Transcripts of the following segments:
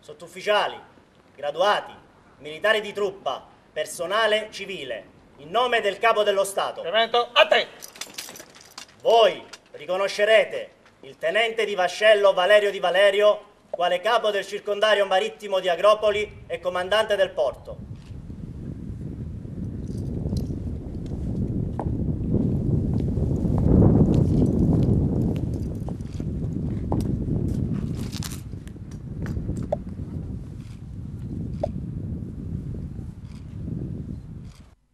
sottufficiali, graduati, militari di truppa, personale civile, in nome del Capo dello Stato. Cemento, a te! Voi riconoscerete il tenente di vascello Valerio Di Valerio quale capo del circondario marittimo di Agropoli e comandante del porto.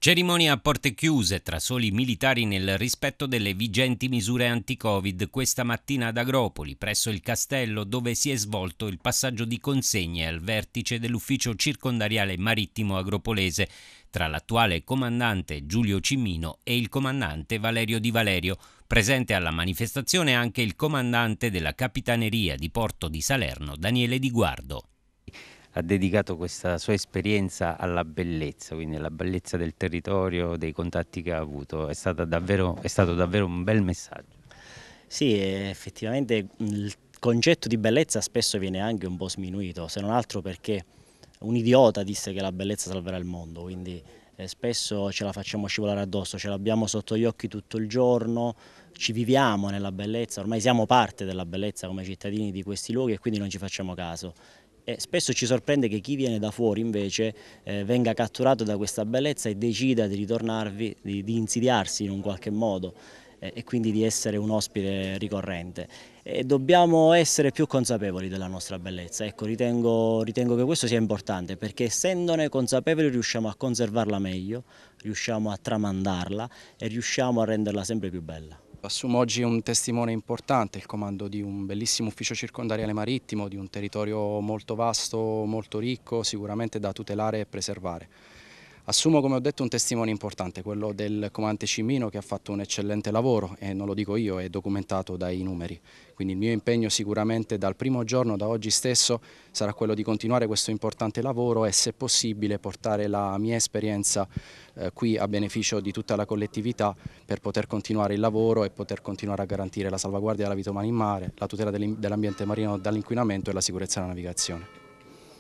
Cerimonia a porte chiuse tra soli militari nel rispetto delle vigenti misure anti-Covid questa mattina ad Agropoli, presso il castello dove si è svolto il passaggio di consegne al vertice dell'ufficio circondariale marittimo agropolese tra l'attuale comandante Giulio Cimino e il comandante Valerio Di Valerio. Presente alla manifestazione anche il comandante della capitaneria di Porto di Salerno Daniele Di Guardo ha dedicato questa sua esperienza alla bellezza, quindi alla bellezza del territorio, dei contatti che ha avuto. È, davvero, è stato davvero un bel messaggio. Sì, effettivamente il concetto di bellezza spesso viene anche un po' sminuito, se non altro perché un idiota disse che la bellezza salverà il mondo, quindi eh, spesso ce la facciamo scivolare addosso, ce l'abbiamo sotto gli occhi tutto il giorno, ci viviamo nella bellezza, ormai siamo parte della bellezza come cittadini di questi luoghi e quindi non ci facciamo caso. E spesso ci sorprende che chi viene da fuori invece eh, venga catturato da questa bellezza e decida di ritornarvi, di, di insidiarsi in un qualche modo eh, e quindi di essere un ospite ricorrente. E dobbiamo essere più consapevoli della nostra bellezza, ecco ritengo, ritengo che questo sia importante perché essendone consapevoli riusciamo a conservarla meglio, riusciamo a tramandarla e riusciamo a renderla sempre più bella. Assumo oggi un testimone importante, il comando di un bellissimo ufficio circondariale marittimo, di un territorio molto vasto, molto ricco, sicuramente da tutelare e preservare. Assumo come ho detto un testimone importante, quello del comandante Cimino che ha fatto un eccellente lavoro e non lo dico io, è documentato dai numeri. Quindi il mio impegno sicuramente dal primo giorno, da oggi stesso, sarà quello di continuare questo importante lavoro e se possibile portare la mia esperienza eh, qui a beneficio di tutta la collettività per poter continuare il lavoro e poter continuare a garantire la salvaguardia della vita umana in mare, la tutela dell'ambiente marino dall'inquinamento e la sicurezza della navigazione.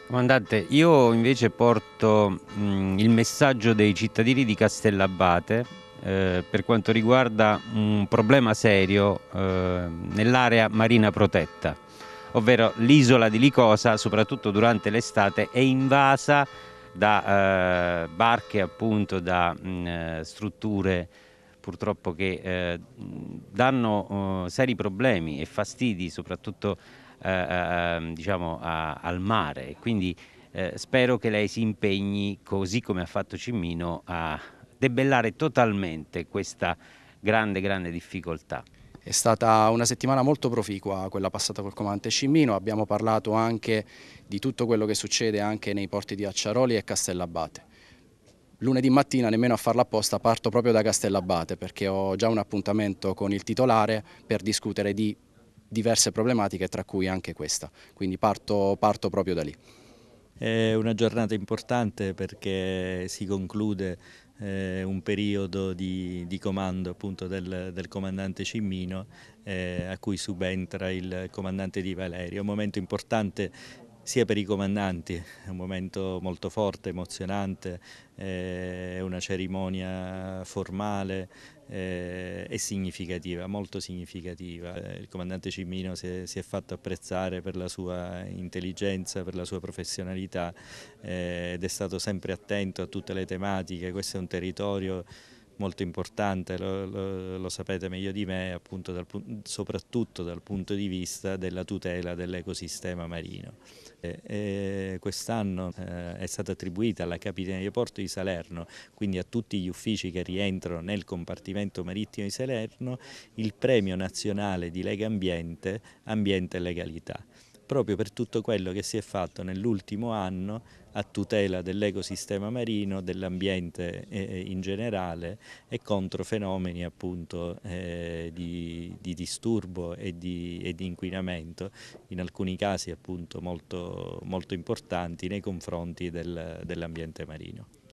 Comandante, io invece porto mh, mm, il messaggio dei cittadini di Castellabate eh, per quanto riguarda un problema serio eh, nell'area marina protetta, ovvero l'isola di Licosa, soprattutto durante l'estate, è invasa da eh, barche, appunto, da mh, mm, eh, strutture purtroppo che eh, danno oh, seri problemi e fastidi soprattutto eh, eh ehm, diciamo, a, al mare. Quindi eh, spero che lei si impegni, così come ha fatto Cimmino, a debellare totalmente questa grande, grande difficoltà. È stata una settimana molto proficua quella passata col comandante Cimmino, abbiamo parlato anche di tutto quello che succede anche nei porti di Acciaroli e Castellabate. Lunedì mattina, nemmeno a farla apposta, parto proprio da Castellabate perché ho già un appuntamento con il titolare per discutere di diverse problematiche, tra cui anche questa. Quindi parto, parto proprio da lì. È una giornata importante perché si conclude eh, un periodo di, di comando appunto del, del comandante Cimmino eh, a cui subentra il comandante Di Valerio. Un momento importante sia per i comandanti, è un momento molto forte, emozionante, eh, è una cerimonia formale eh, e significativa, molto significativa. Eh, il comandante Cimino si è, si è, fatto apprezzare per la sua intelligenza, per la sua professionalità ed è stato sempre attento a tutte le tematiche, questo è un territorio molto importante, lo, lo, lo, sapete meglio di me, appunto dal, soprattutto dal punto di vista della tutela dell'ecosistema marino. Quest'anno eh, è stata attribuita alla Capitania di Porto di Salerno, quindi a tutti gli uffici che rientrano nel compartimento marittimo di Salerno, il premio nazionale di Lega Ambiente, Ambiente e Legalità proprio per tutto quello che si è fatto nell'ultimo anno a tutela dell'ecosistema marino, dell'ambiente eh, eh, in generale e contro fenomeni appunto eh, di, di, disturbo e di, e di, inquinamento, in alcuni casi appunto molto, molto importanti nei confronti del, dell'ambiente marino.